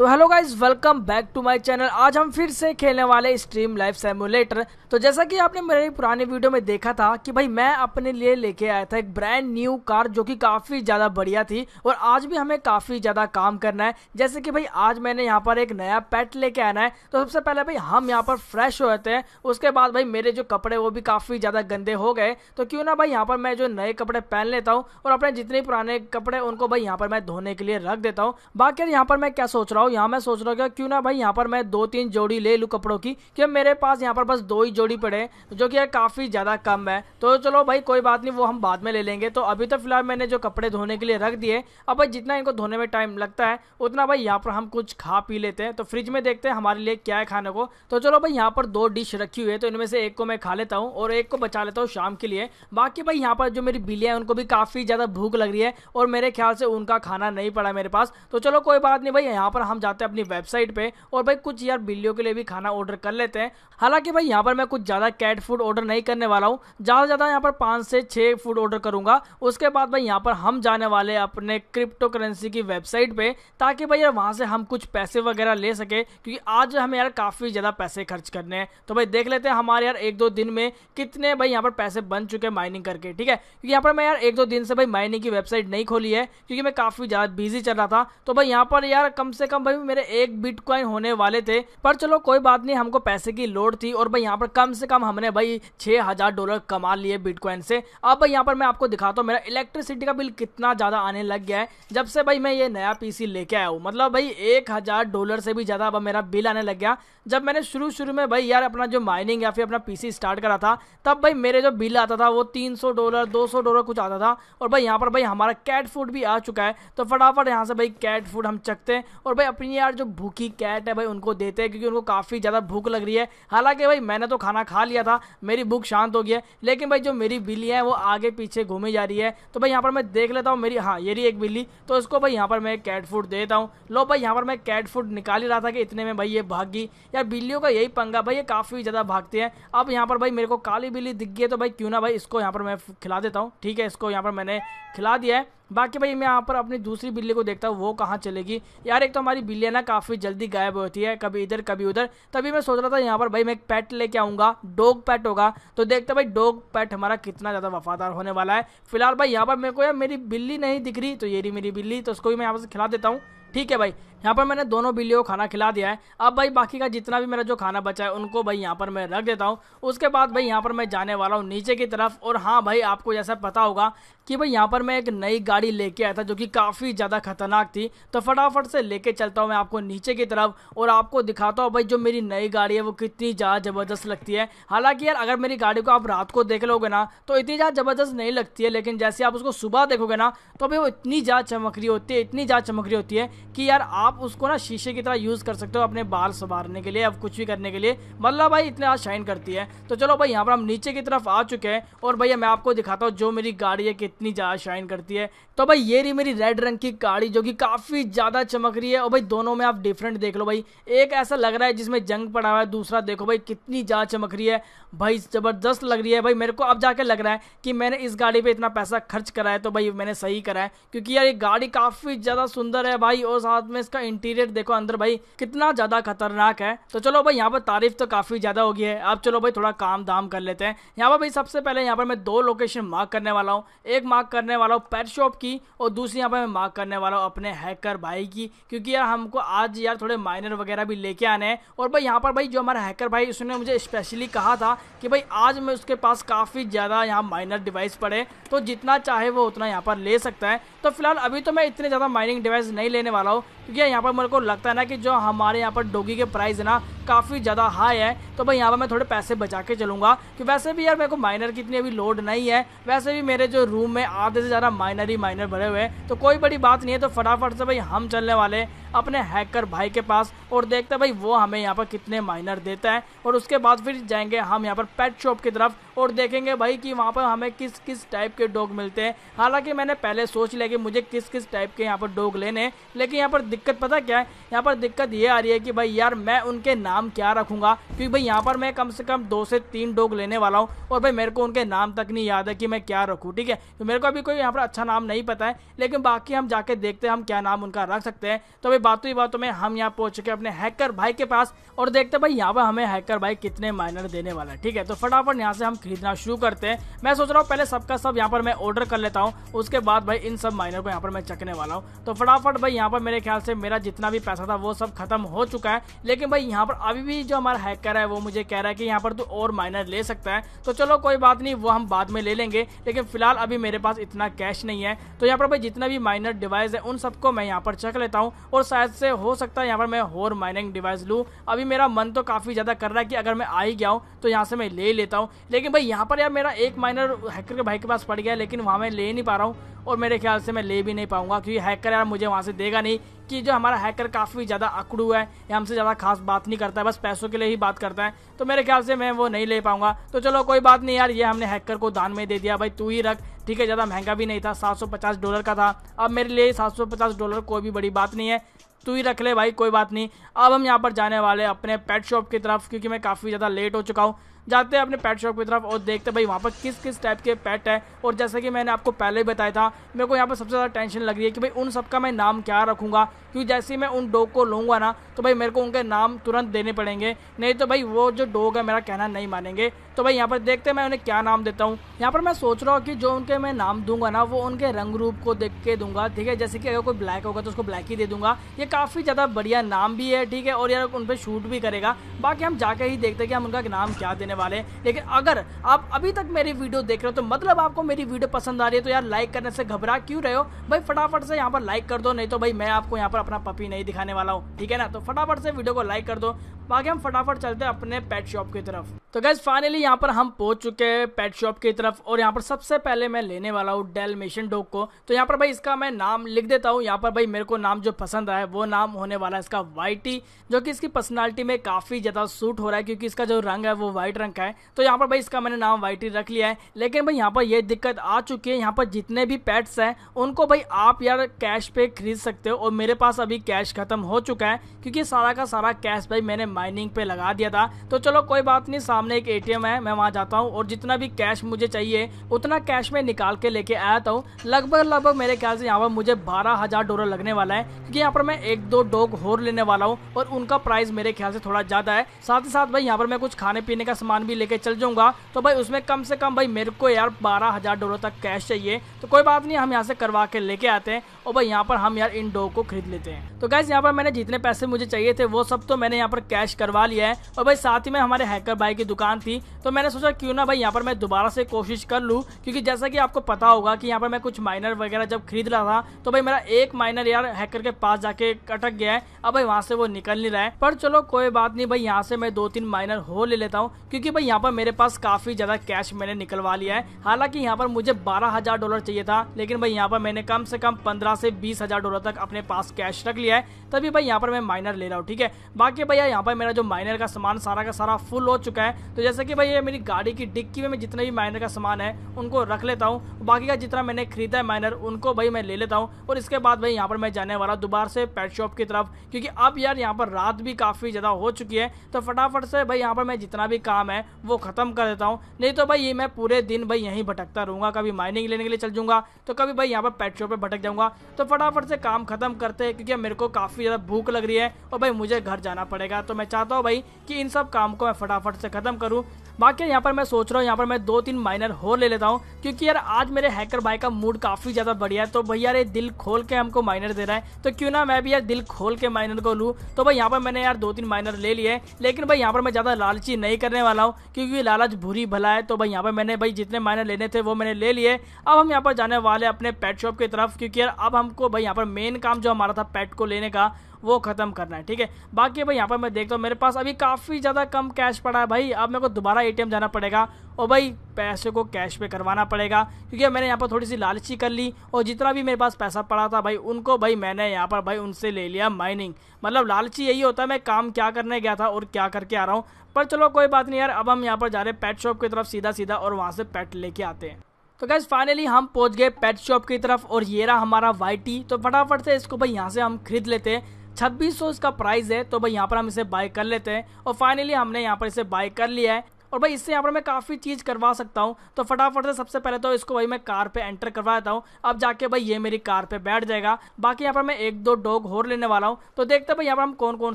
तो hello guys welcome back to my channel आज हम फिर से खेलने वाले स्ट्रीम लाइफ सेमुलेटर तो जैसा कि आपने मेरे पुराने वीडियो में देखा था कि भाई मैं अपने लिए लेके आया था एक ब्रांड न्यू कार जो कि काफ़ी ज़्यादा बढ़िया थी और आज भी हमें काफ़ी ज़्यादा काम करना है जैसे कि भाई आज मैंने यहाँ पर एक नया पैट लेके आना है तो सबसे पहले भाई हम यहाँ पर फ्रेश हो जाते हैं उसके बाद भाई मेरे जो कपड़े वो भी काफ़ी ज़्यादा गंदे हो गए तो क्यों ना भाई यहाँ पर मैं जो नए कपड़े पहन लेता हूँ और अपने जितने पुराने कपड़े उनको भाई यहाँ पर मैं धोने के लिए रख देता हूँ बाकी यहाँ पर मैं क्या सोच रहा हूँ हूँ यहाँ मैं सोच रहा हूँ क्यों ना भाई यहाँ पर मैं दो तीन जोड़ी ले लूँ कपड़ों की कि मेरे पास यहाँ पर बस दो ही जोड़ी पड़े जो कि यार काफ़ी ज़्यादा कम है तो चलो भाई कोई बात नहीं वो हम बाद में ले लेंगे तो अभी तो फिलहाल मैंने जो कपड़े धोने के लिए रख दिए अब भाई जितना इनको धोने में टाइम लगता है उतना भाई यहाँ पर हम कुछ खा पी लेते हैं तो फ्रिज में देखते हैं हमारे लिए क्या है खाने को तो चलो भाई यहाँ पर दो डिश रखी हुई है तो इनमें से एक को मैं खा लेता हूँ और एक को बचा लेता हूँ शाम के लिए बाकी भाई यहाँ पर जो मेरी बिलियाँ हैं उनको भी काफ़ी ज़्यादा भूख लग रही है और मेरे ख्याल से उनका खाना नहीं पड़ा मेरे पास तो चलो कोई बात नहीं भाई यहाँ पर हम जाते हैं अपनी वेबसाइट पे और भाई कुछ यार बिल्लियों के लिए भी खाना ऑर्डर कर लेते हैं हालांकि भाई यहाँ पर मैं कुछ ज़्यादा कैट फूड ऑर्डर नहीं करने वाला हूँ ज़्यादा ज़्यादा यहाँ पर पांच से छह फूड ऑर्डर करूंगा उसके बाद भाई यहाँ पर हम जाने वाले अपने क्रिप्टो करेंसी की वेबसाइट पे ताकि भाई यार वहां से हम कुछ पैसे वगैरह ले सके क्योंकि आज हमें यार काफ़ी ज़्यादा पैसे खर्च करने हैं तो भाई देख लेते हैं हमारे यार एक दो दिन में कितने भाई यहाँ पर पैसे बन चुके हैं माइनिंग करके ठीक है क्योंकि यहाँ पर मैं यार एक दो दिन से भाई माइनिंग की वेबसाइट नहीं खोली है क्योंकि मैं काफ़ी ज़्यादा बिजी चल रहा था तो भाई यहाँ पर यार कम से कम हूँ भाई मेरे एक बिटकॉइन होने वाले थे पर चलो कोई बात नहीं हमको पैसे की लोड थी और भाई यहाँ पर कम से कम हमने भाई छह डॉलर कमा लिए बिटकॉइन से अब भाई यहाँ पर मैं आपको दिखाता हूँ मेरा इलेक्ट्रिसिटी का बिल कितना ज़्यादा आने लग गया है जब से भाई मैं ये नया पीसी लेके आया हूँ मतलब भाई एक हज़ार डॉलर से भी ज़्यादा अब मेरा बिल आने लग गया जब मैंने शुरू शुरू में भाई यार अपना जो माइनिंग या फिर अपना पीसी स्टार्ट करा था तब भाई मेरे जो बिल आता था वो तीन सौ डॉलर दो सौ डॉलर कुछ आता था और भाई यहाँ पर भाई हमारा कैट फूड भी आ चुका है तो फटाफट यहाँ से भाई कैट फूड हम चकते हैं और भाई अपनी यार जो भूखी कैट है भाई उनको देते हैं क्योंकि उनको काफ़ी ज़्यादा भूख लग रही है हालांकि भाई मैंने तो खाना खा लिया था मेरी भूख शांत हो गई है लेकिन भाई जो मेरी बिल्ली है वो आगे पीछे घूमी जा रही है तो भाई यहाँ पर मैं देख लेता हूँ मेरी हाँ ये रही एक बिल्ली तो इसको भाई यहाँ पर मैं कैट फूड देता हूँ लो भाई यहाँ पर मैं कैट फूड निकाल ही रहा था कि इतने में भाई ये भागी या बिल्ली बिल्लियों का यही पंगा भाई ये काफ़ी ज़्यादा भागती है अब यहाँ पर भाई मेरे को काली बिल्ली दिख गई है तो भाई क्यों ना भाई इसको यहाँ पर मैं खिला देता हूँ ठीक है इसको यहाँ पर मैंने खिला दिया है बाकी भाई मैं यहाँ पर अपनी दूसरी बिल्ली को देखता हूँ वो कहाँ चलेगी यार एक तो हमारी बिल्लियाँ ना काफ़ी जल्दी गायब होती है कभी इधर कभी उधर तभी मैं सोच रहा था यहाँ पर भाई मैं एक पैट लेके आऊँगा डॉग पैट होगा तो देखता भाई डॉग पैट हमारा कितना ज़्यादा वफादार होने वाला है फिलहाल भाई यहाँ पर मेरे को यार मेरी बिल्ली नहीं दिख रही तो ये रही मेरी बिल्ली तो उसको भी मैं यहाँ पर खिला देता हूँ ठीक है भाई यहाँ पर मैंने दोनों बिल्ली को खाना खिला दिया है अब भाई बाकी का जितना भी मेरा जो खाना बचा है उनको भाई यहाँ पर मैं रख देता हूँ उसके बाद भाई यहाँ पर मैं जाने वाला हूँ नीचे की तरफ और हाँ भाई आपको जैसा पता होगा कि भाई यहाँ पर मैं एक नई गाड़ी लेके आया था जो कि काफ़ी ज़्यादा खतरनाक थी तो फटाफट से लेके चलता हूँ मैं आपको नीचे की तरफ और आपको दिखाता हूँ भाई जो मेरी नई गाड़ी है वो कितनी ज़्यादा ज़बरदस्त लगती है हालांकि यार अगर मेरी गाड़ी को आप रात को देख लोगे ना तो इतनी ज़्यादा ज़बरदस्त नहीं लगती है लेकिन जैसे आप उसको सुबह देखोगे ना तो भाई वो इतनी ज़्यादा चमक रही होती है इतनी ज़्यादा चमक रही होती है कि यार आप आप उसको ना शीशे की तरह यूज़ कर सकते हो अपने बाल संवारने के लिए अब कुछ भी करने के लिए मतलब भाई इतने आज शाइन करती है तो चलो भाई यहाँ पर हम नीचे की तरफ आ चुके हैं और भैया मैं आपको दिखाता हूँ जो मेरी गाड़ी है कितनी ज़्यादा शाइन करती है तो भाई ये रही मेरी रेड रंग की गाड़ी जो कि काफ़ी ज़्यादा चमक रही है और भाई दोनों में आप डिफरेंट देख लो भाई एक ऐसा लग रहा है जिसमें जंग पड़ा हुआ है दूसरा देखो भाई कितनी ज़्यादा चमक रही है भाई ज़बरदस्त लग रही है भाई मेरे को अब जाके लग रहा है कि मैंने इस गाड़ी पर इतना पैसा खर्च करा है तो भाई मैंने सही करा है क्योंकि यार ये गाड़ी काफ़ी ज़्यादा सुंदर है भाई और साथ में इसका इसका इंटीरियर देखो अंदर भाई कितना ज्यादा खतरनाक है तो चलो भाई यहाँ पर तारीफ तो काफी ज्यादा होगी है अब चलो भाई थोड़ा काम दाम कर लेते हैं यहाँ पर भाई सबसे पहले यहाँ पर मैं दो लोकेशन मार्क करने वाला हूँ एक मार्क करने वाला हूँ पेट शॉप की और दूसरी यहाँ पर मैं मार्क करने वाला हूँ अपने हैकर भाई की क्योंकि यार हमको आज यार थोड़े माइनर वगैरह भी लेके आने हैं और भाई यहाँ पर भाई जो हमारा हैकर भाई उसने मुझे स्पेशली कहा था कि भाई आज मैं उसके पास काफ़ी ज़्यादा यहाँ माइनर डिवाइस पड़े तो जितना चाहे वो उतना यहाँ पर ले सकता है तो फिलहाल अभी तो मैं इतने ज़्यादा माइनिंग डिवाइस नहीं लेने वाला हूँ क्योंकि यहाँ पर मेरे को लगता है ना कि जो हमारे यहाँ पर डोगी के प्राइस है ना काफ़ी ज़्यादा हाई है तो भाई यहाँ पर मैं थोड़े पैसे बचा के चलूँगा कि वैसे भी यार मेरे को माइनर की इतनी अभी लोड नहीं है वैसे भी मेरे जो रूम में आधे से ज़्यादा माइनर ही माइनर भरे हुए हैं तो कोई बड़ी बात नहीं है तो फटाफट से भाई हम चलने वाले अपने हैकर भाई के पास और देखते हैं भाई वो हमें यहाँ पर कितने माइनर देता है और उसके बाद फिर जाएंगे हम यहाँ पर पेट शॉप की तरफ और देखेंगे भाई कि वहाँ पर हमें किस किस टाइप के डॉग मिलते हैं हालांकि मैंने पहले सोच लिया कि मुझे किस किस टाइप के यहाँ पर डॉग लेने लेकिन यहाँ पर दिक्कत पता क्या है यहाँ पर दिक्कत ये आ रही है कि भाई यार मैं उनके नाम नाम क्या रखूँगा क्योंकि भाई यहाँ पर मैं कम से कम दो से तीन डॉग लेने वाला हूँ और भाई मेरे को उनके नाम तक नहीं याद है कि मैं क्या रखूँ ठीक है तो मेरे को अभी कोई यहाँ पर अच्छा नाम नहीं पता है लेकिन बाकी हम जाके देखते हैं हम क्या नाम उनका रख सकते हैं तो भाई बातों ही बातों में हम यहाँ पहुँच चुके अपने हैकर भाई के पास और देखते भाई यहाँ पर हमें हैकर भाई कितने माइनर देने वाला है ठीक है तो फटाफट यहाँ से हम खरीदना शुरू करते हैं मैं सोच रहा हूँ पहले सबका सब यहाँ पर मैं ऑर्डर कर लेता हूँ उसके बाद भाई इन सब माइनर को यहाँ पर मैं चकने वाला हूँ तो फटाफट भाई यहाँ पर मेरे ख्याल से मेरा जितना भी पैसा था वो सब खत्म हो चुका है लेकिन भाई यहाँ पर अभी भी जो हमारा हैकर है वो मुझे कह रहा है कि यहाँ पर तो और माइनर ले सकता है तो चलो कोई बात नहीं वो हम बाद में ले लेंगे लेकिन फिलहाल अभी मेरे पास इतना कैश नहीं है तो यहाँ पर भाई जितना भी माइनर डिवाइस है उन सबको मैं यहाँ पर चेक लेता हूँ और शायद से हो सकता है यहाँ पर मैं और माइनिंग डिवाइस लूँ अभी मेरा मन तो काफ़ी ज़्यादा कर रहा है कि अगर मैं आ ही गया हूँ तो यहाँ से मैं ले लेता हूँ लेकिन भाई यहाँ पर यार मेरा एक माइनर हैकर के भाई के पास पड़ गया लेकिन वहाँ मैं ले नहीं पा रहा हूँ और मेरे ख्याल से मैं ले भी नहीं पाऊंगा क्योंकि हैकर यार मुझे वहाँ से देगा नहीं कि जो हमारा हैकर काफ़ी ज़्यादा अकड़ू है या हमसे ज़्यादा खास बात नहीं करता है बस पैसों के लिए ही बात करता है तो मेरे ख्याल से मैं वो नहीं ले पाऊंगा तो चलो कोई बात नहीं यार ये हमने हैकर को दान में दे दिया भाई तू ही रख ठीक है ज़्यादा महंगा भी नहीं था सात डॉलर का था अब मेरे लिए सात डॉलर कोई भी बड़ी बात नहीं है तू ही रख ले भाई कोई बात नहीं अब हम यहाँ पर जाने वाले अपने पेट शॉप की तरफ क्योंकि मैं काफ़ी ज़्यादा लेट हो चुका हूँ जाते हैं अपने पेट शॉप की तरफ और देखते हैं भाई वहाँ पर किस किस टाइप के पेट है और जैसा कि मैंने आपको पहले ही बताया था मेरे को यहाँ पर सबसे ज़्यादा टेंशन लग रही है कि भाई उन सबका मैं नाम क्या रखूँगा क्योंकि जैसे ही मैं उन डॉग को लूँगा ना तो भाई मेरे को उनके नाम तुरंत देने पड़ेंगे नहीं तो भाई वो जो डॉग है मेरा कहना नहीं मानेंगे तो भाई यहाँ पर देखते हैं मैं उन्हें क्या नाम देता हूँ यहाँ पर मैं सोच रहा हूँ कि जो उनके मैं नाम दूंगा ना वो उनके रंग रूप को देख के दूंगा ठीक है जैसे कि अगर कोई ब्लैक होगा तो उसको ब्लैक ही दे दूंगा ये काफ़ी ज़्यादा बढ़िया नाम भी है ठीक है और यार उन पर शूट भी करेगा बाकी हम जाके ही देखते हैं कि हम उनका नाम क्या देने देने वाले हैं लेकिन अगर आप अभी तक मेरी वीडियो देख रहे हो तो मतलब आपको मेरी वीडियो पसंद आ रही है तो यार लाइक करने से घबरा क्यों रहे हो भाई फटाफट से यहाँ पर लाइक कर दो नहीं तो भाई मैं आपको यहाँ पर अपना पपी नहीं दिखाने वाला हूँ ठीक है ना तो फटाफट से वीडियो को लाइक कर दो बाकी हम फटाफट चलते हैं अपने पेट शॉप की तरफ तो गैस फाइनली यहाँ पर हम पहुंच चुके हैं पेट शॉप की तरफ और यहाँ पर सबसे पहले मैं लेने वाला हूँ डेल मिशन डॉग को तो यहाँ पर भाई इसका मैं नाम लिख देता हूँ यहाँ पर भाई मेरे को नाम जो पसंद आया वो नाम होने वाला है इसका वाइटी जो कि इसकी पर्सनालिटी में काफ़ी ज़्यादा सूट हो रहा है क्योंकि इसका जो रंग है वो व्हाइट रंग का है तो यहाँ पर भाई इसका मैंने नाम वाइटी रख लिया है लेकिन भाई यहाँ पर ये दिक्कत आ चुकी है यहाँ पर जितने भी पैट्स हैं उनको भाई आप यार कैश पे खरीद सकते हो और मेरे पास अभी कैश खत्म हो चुका है क्योंकि सारा का सारा कैश भाई मैंने माइनिंग पे लगा दिया था तो चलो कोई बात नहीं सामने एक ए है मैं वहाँ जाता हूँ और जितना भी कैश मुझे चाहिए उतना कैश में निकाल के लेके आता हूँ लगभग लगभग मेरे ख्याल से यहाँ पर मुझे बारह हजार डॉलर लगने वाला है क्योंकि यहाँ पर मैं एक दो डॉग होर लेने वाला हूँ और उनका प्राइस मेरे ख्याल से थोड़ा ज़्यादा है साथ ही साथ भाई यहाँ पर मैं कुछ खाने पीने का सामान भी लेके चल जाऊंगा तो भाई उसमें कम से कम भाई मेरे को यार बारह हज़ार डॉलर तक कैश चाहिए तो कोई बात नहीं हम यहाँ से करवा के लेके आते हैं और भाई यहाँ पर हम यार इन डोर को खरीद लेते हैं तो गैस यहाँ पर मैंने जितने पैसे मुझे चाहिए थे वो सब तो मैंने यहाँ पर कैश करवा लिया है और भाई साथ ही में हमारे हैकर भाई की दुकान थी तो मैंने सोचा क्यों ना भाई यहाँ पर मैं दोबारा से कोशिश कर लूँ क्योंकि जैसा कि आपको पता होगा कि यहाँ पर मैं कुछ माइनर वगैरह जब खरीद रहा था तो भाई मेरा एक माइनर यार हैकर के पास जाके अटक गया है अब भाई वहाँ से वो निकल नहीं रहा है पर चलो कोई बात नहीं भाई यहाँ से मैं दो तीन माइनर हो ले लेता हूँ क्योंकि भाई यहाँ पर मेरे पास काफी ज्यादा कैश मैंने निकलवा लिया है हालांकि यहाँ पर मुझे बारह हजार डॉलर चाहिए था लेकिन भाई यहाँ पर मैंने कम से कम पंद्रह से बीस हजार डॉलर तक अपने पास कैश रख लिया है तभी भाई यहाँ पर मैं माइनर ले रहा हूँ ठीक है बाकी भैया यहाँ पर मेरा जो माइनर का सामान सारा का सारा फुल हो चुका है तो जैसे कि भाई ये मेरी गाड़ी की डिक्की में जितने भी माइनर का सामान है उनको रख लेता हूँ बाकी का जितना मैंने खरीदा है माइनर उनको भाई मैं ले लेता हूँ और इसके बाद भाई यहाँ पर मैं जाने वाला दोबारा से पेट शॉप की तरफ क्योंकि अब यार यहाँ पर रात भी काफ़ी ज़्यादा हो चुकी है तो फटाफट से भाई यहाँ पर मैं जितना भी काम है वो ख़त्म कर देता हूँ नहीं तो भाई ये मैं पूरे दिन भाई यहीं भटकता रहूँगा कभी माइनिंग लेने के लिए चल जाऊँगा तो कभी भाई यहाँ पर पेट्रोल पर भटक जाऊँगा तो फटाफट से काम ख़त्म करते हैं क्योंकि मेरे को काफ़ी ज़्यादा भूख लग रही है और भाई मुझे घर जाना पड़ेगा तो मैं चाहता हूँ भाई कि इन सब काम को मैं फटाफट से ख़त्म करूँ बाकी यहाँ पर मैं सोच रहा हूँ यहाँ पर मैं दो तीन माइनर हो ले लेता हूँ क्योंकि यार आज मेरे हैकर भाई का मूड काफी ज्यादा बढ़िया है तो भाई यार ये दिल खोल के हमको माइनर दे रहा है तो क्यों ना मैं भी यार दिल खोल के माइनर को लूँ तो भाई यहाँ पर मैंने यार दो तीन माइनर ले लिए लेकिन भाई यहाँ पर मैं ज्यादा लालची नहीं करने वाला हूँ क्योंकि लालच बुरी भला है तो भाई यहाँ पर मैंने भाई जितने माइनर लेने थे वो मैंने ले लिए अब हम यहाँ पर जाने वाले अपने पेट शॉप की तरफ क्योंकि यार अब हमको भाई यहाँ पर मेन काम जो हमारा था पेट को लेने का वो ख़त्म करना है ठीक है बाकी भाई यहाँ पर मैं देखता हूँ मेरे पास अभी काफ़ी ज़्यादा कम कैश पड़ा है भाई अब मेरे को दोबारा ए जाना पड़ेगा और भाई पैसे को कैश पे करवाना पड़ेगा क्योंकि मैंने यहाँ पर थोड़ी सी लालची कर ली और जितना भी मेरे पास पैसा पड़ा था भाई उनको भाई मैंने यहाँ पर भाई उनसे ले लिया माइनिंग मतलब लालची यही होता है मैं काम क्या करने गया था और क्या करके आ रहा हूँ पर चलो कोई बात नहीं यार अब हम यहाँ पर जा रहे हैं पेट शॉप की तरफ सीधा सीधा और वहाँ से पेट लेके आते हैं तो गैस फाइनली हम पहुँच गए पेट शॉप की तरफ और ये रहा हमारा वाइटी तो फटाफट से इसको भाई यहाँ से हम खरीद लेते हैं छब्बीस इसका प्राइस है तो भाई यहाँ पर हम इसे बाय कर लेते हैं और फाइनली हमने यहाँ पर इसे बाय कर लिया है और भाई इससे यहाँ पर मैं काफ़ी चीज़ करवा सकता हूँ तो फटाफट से सबसे पहले तो इसको भाई मैं कार पे एंटर करवा देता हूँ अब जाके भाई ये मेरी कार पे बैठ जाएगा बाकी यहाँ पर मैं एक दो डॉग और लेने वाला हूँ तो देखते हैं भाई यहाँ पर हम कौन कौन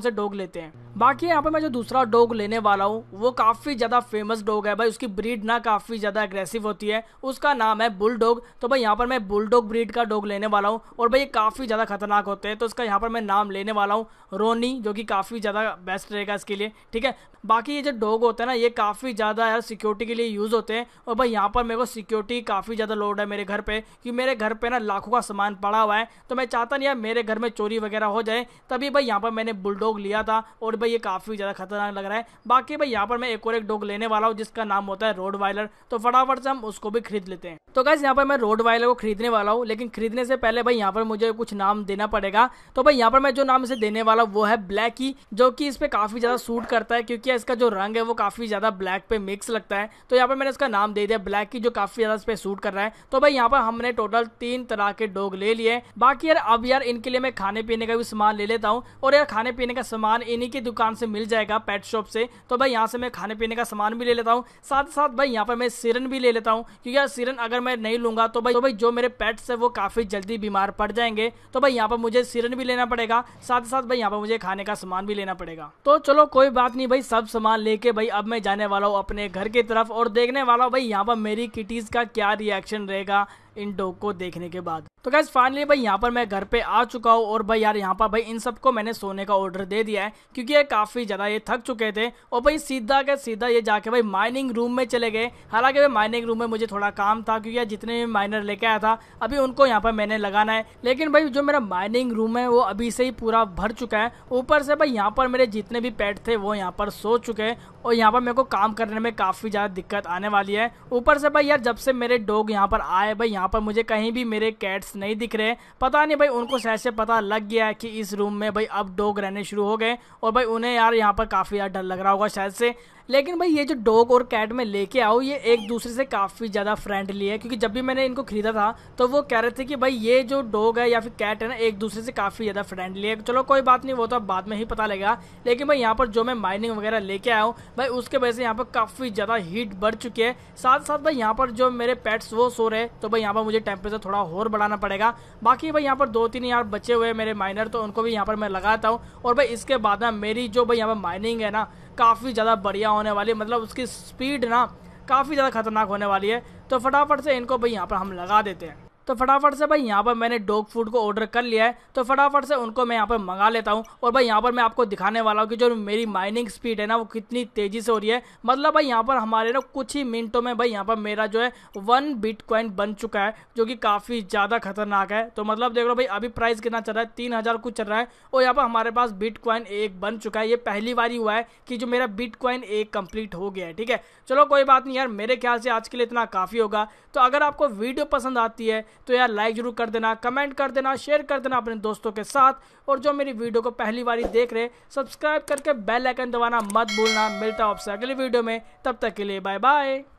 से डॉग लेते हैं बाकी यहाँ पर मैं जो दूसरा डॉग लेने वाला हूँ वो काफ़ी ज़्यादा फेमस डॉग है भाई उसकी ब्रीड ना काफ़ी ज़्यादा एग्रेसिव होती है उसका नाम है बुल तो भाई यहाँ पर मैं बुल ब्रीड का डॉग लेने वाला हूँ और भाई ये काफ़ी ज़्यादा खतरनाक होते हैं तो उसका यहाँ पर मैं नाम लेने वाला हूँ रोनी जो कि काफ़ी ज़्यादा बेस्ट रहेगा इसके लिए ठीक है बाकी ये जो डॉग होते हैं ना ये काफ़ी काफ़ी ज़्यादा यार सिक्योरिटी के लिए यूज़ होते हैं और भाई यहाँ पर मेरे को सिक्योरिटी काफ़ी ज़्यादा लोड है मेरे घर पर कि मेरे घर पर ना लाखों का सामान पड़ा हुआ है तो मैं चाहता नहीं यार मेरे घर में चोरी वगैरह हो जाए तभी भाई यहाँ पर मैंने बुलडोग लिया था और भाई ये काफ़ी ज़्यादा खतरनाक लग रहा है बाकी भाई यहाँ पर मैं एक और एक डॉग लेने वाला हूँ जिसका नाम होता है रोड वायलर तो फटाफट से हम उसको भी खरीद लेते हैं तो कैसे यहाँ पर मैं रोड वायलर को खरीदने वाला हूँ लेकिन खरीदने से पहले भाई यहाँ पर मुझे कुछ नाम देना पड़ेगा तो भाई यहाँ पर मैं जो नाम इसे देने वाला वो है ब्लैक ही जो कि इस पर काफ़ी ज़्यादा सूट करता है क्योंकि इसका जो रंग है वो काफ़ी ज़्यादा ब्लैक ब्लैक पे मिक्स लगता है तो यहाँ पर मैंने इसका नाम दे दिया ब्लैक की जो काफ़ी ज़्यादा इस पर सूट कर रहा है तो भाई यहाँ पर हमने टोटल तीन तरह के डॉग ले लिए बाकी यार अब यार इनके लिए मैं खाने पीने का भी सामान ले लेता हूँ और यार खाने पीने का सामान इन्हीं की दुकान से मिल जाएगा पेट शॉप से तो भाई यहाँ से मैं खाने पीने का सामान भी ले लेता हूँ साथ साथ भाई यहाँ पर मैं सिरन भी ले लेता हूँ क्योंकि यार सिरन अगर मैं नहीं लूंगा तो भाई तो भाई जो मेरे पेट्स है वो काफ़ी जल्दी बीमार पड़ जाएंगे तो भाई यहाँ पर मुझे सिरन भी लेना पड़ेगा साथ साथ भाई यहाँ पर मुझे खाने का सामान भी लेना पड़ेगा तो चलो कोई बात नहीं भाई सब सामान लेके भाई अब मैं जाने वाला रहा हूँ अपने घर की तरफ और देखने वाला हूँ भाई यहाँ पर मेरी किटीज़ का क्या रिएक्शन रहेगा इन डॉग को देखने के बाद तो गैस फाइनली भाई यहाँ पर मैं घर पे आ चुका हूँ और भाई यार यहाँ पर भाई इन सबको मैंने सोने का ऑर्डर दे दिया है क्योंकि ये काफ़ी ज़्यादा ये थक चुके थे और भाई सीधा के सीधा ये जाके भाई माइनिंग रूम में चले गए हालांकि भाई माइनिंग रूम में मुझे थोड़ा काम था क्योंकि जितने भी माइनर लेके आया था अभी उनको यहाँ पर मैंने लगाना है लेकिन भाई जो मेरा माइनिंग रूम है वो अभी से ही पूरा भर चुका है ऊपर से भाई यहाँ पर मेरे जितने भी पेट थे वो यहाँ पर सो चुके हैं और यहाँ पर मेरे को काम करने में काफ़ी ज़्यादा दिक्कत आने वाली है ऊपर से भाई यार जब से मेरे डोग यहाँ पर आए भाई यहाँ यहाँ पर मुझे कहीं भी मेरे कैट्स नहीं दिख रहे पता नहीं भाई उनको शायद से पता लग गया कि इस रूम में भाई अब डॉग रहने शुरू हो गए और भाई उन्हें यार यहाँ पर काफ़ी यार डर लग रहा होगा शायद से लेकिन भाई ये जो डॉग और कैट में लेके आओ ये एक दूसरे से काफ़ी ज़्यादा फ्रेंडली है क्योंकि जब भी मैंने इनको खरीदा था तो वो कह रहे थे कि भाई ये जो डॉग है या फिर कैट है ना एक दूसरे से काफ़ी ज़्यादा फ्रेंडली है चलो कोई बात नहीं वो तो अब बाद में ही पता लगेगा लेकिन भाई यहाँ पर जो मैं माइनिंग वगैरह लेके आया हूँ भाई उसके वजह से यहाँ पर काफ़ी ज़्यादा हीट बढ़ चुकी है साथ साथ भाई यहाँ पर जो मेरे पेट्स वो सो रहे तो भाई यहाँ पर मुझे टेम्परेचर थोड़ा और बढ़ाना पड़ेगा बाकी भाई यहाँ पर दो तीन यार बचे हुए मेरे माइनर तो उनको भी यहाँ पर मैं लगाता हूँ और भाई इसके बाद ना मेरी जो भाई यहाँ पर माइनिंग है ना काफ़ी ज़्यादा बढ़िया होने वाली है मतलब उसकी स्पीड ना काफ़ी ज़्यादा खतरनाक होने वाली है तो फटाफट से इनको भाई यहाँ पर हम लगा देते हैं तो फटाफट से भाई यहाँ पर मैंने डॉग फूड को ऑर्डर कर लिया है तो फटाफट से उनको मैं यहाँ पर मंगा लेता हूँ और भाई यहाँ पर मैं आपको दिखाने वाला हूँ कि जो मेरी माइनिंग स्पीड है ना वो कितनी तेज़ी से हो रही है मतलब भाई यहाँ पर हमारे ना कुछ ही मिनटों में भाई यहाँ पर मेरा जो है वन बिट बन चुका है जो कि काफ़ी ज़्यादा खतरनाक है तो मतलब देख लो भाई अभी प्राइस कितना चल रहा है तीन हज़ार कुछ चल रहा है और यहाँ पर हमारे पास बिट एक बन चुका है ये पहली बार हुआ है कि जो मेरा बिट एक कंप्लीट हो गया है ठीक है चलो कोई बात नहीं यार मेरे ख्याल से आज के लिए इतना काफ़ी होगा तो अगर आपको वीडियो पसंद आती है तो यार लाइक ज़रूर कर देना कमेंट कर देना शेयर कर देना अपने दोस्तों के साथ और जो मेरी वीडियो को पहली बार देख रहे सब्सक्राइब करके बेल आइकन दबाना मत भूलना मिलता हूँ आपसे अगली वीडियो में तब तक के लिए बाय बाय